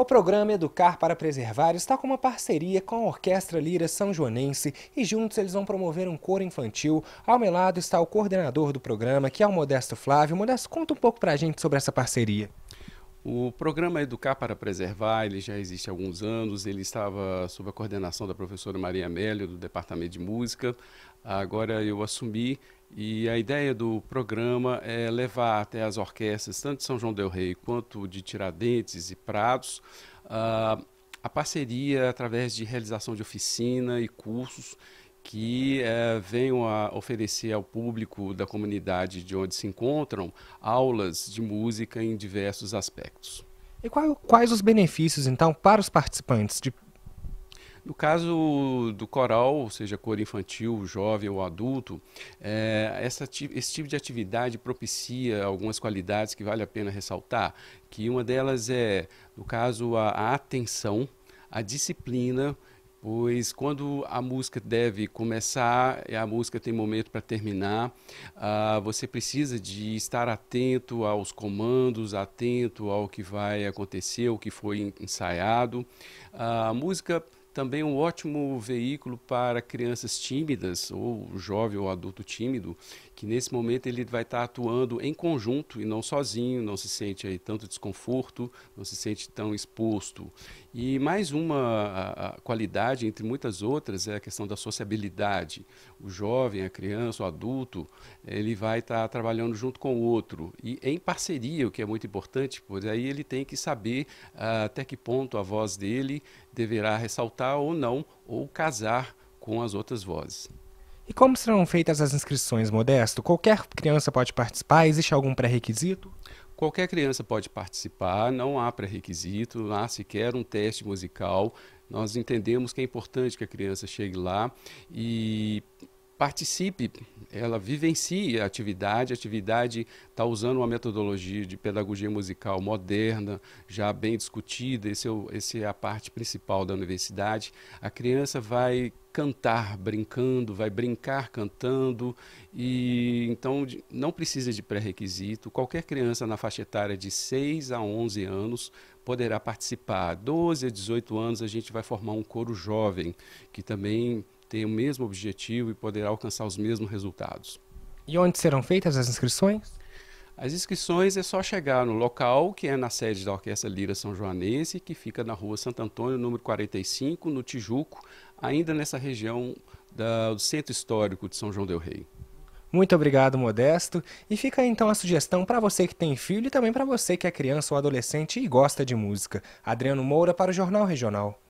O programa Educar para Preservar está com uma parceria com a Orquestra Lira São Joanense e juntos eles vão promover um coro infantil. Ao meu lado está o coordenador do programa, que é o Modesto Flávio. Modesto, conta um pouco para a gente sobre essa parceria. O programa Educar para Preservar, ele já existe há alguns anos, ele estava sob a coordenação da professora Maria Amélia, do Departamento de Música. Agora eu assumi e a ideia do programa é levar até as orquestras, tanto de São João Del Rei quanto de Tiradentes e Prados, uh, a parceria através de realização de oficina e cursos que eh, venham a oferecer ao público da comunidade de onde se encontram aulas de música em diversos aspectos. E qual, quais os benefícios, então, para os participantes de no caso do coral, seja cor infantil, jovem ou adulto, é, essa, esse tipo de atividade propicia algumas qualidades que vale a pena ressaltar, que uma delas é, no caso, a, a atenção, a disciplina, pois quando a música deve começar e a música tem momento para terminar, uh, você precisa de estar atento aos comandos, atento ao que vai acontecer, o que foi ensaiado. Uh, a música também um ótimo veículo para crianças tímidas ou jovem ou adulto tímido, que nesse momento ele vai estar atuando em conjunto e não sozinho, não se sente aí tanto desconforto, não se sente tão exposto. E mais uma qualidade, entre muitas outras, é a questão da sociabilidade. O jovem, a criança, o adulto, ele vai estar trabalhando junto com o outro e em parceria, o que é muito importante, pois aí ele tem que saber ah, até que ponto a voz dele deverá ressaltar ou não, ou casar com as outras vozes. E como serão feitas as inscrições, Modesto? Qualquer criança pode participar? Existe algum pré-requisito? Qualquer criança pode participar, não há pré-requisito, não há sequer um teste musical. Nós entendemos que é importante que a criança chegue lá e participe, ela vivencie a atividade. A atividade está usando uma metodologia de pedagogia musical moderna, já bem discutida, esse é o, essa é a parte principal da universidade. A criança vai cantar brincando, vai brincar cantando e então não precisa de pré-requisito. Qualquer criança na faixa etária de 6 a 11 anos poderá participar. 12 a 18 anos a gente vai formar um coro jovem, que também ter o mesmo objetivo e poderá alcançar os mesmos resultados. E onde serão feitas as inscrições? As inscrições é só chegar no local, que é na sede da Orquestra Lira São Joanense, que fica na rua Santo Antônio, número 45, no Tijuco, ainda nessa região da, do Centro Histórico de São João del Rei. Muito obrigado, Modesto. E fica então a sugestão para você que tem filho e também para você que é criança ou adolescente e gosta de música. Adriano Moura para o Jornal Regional.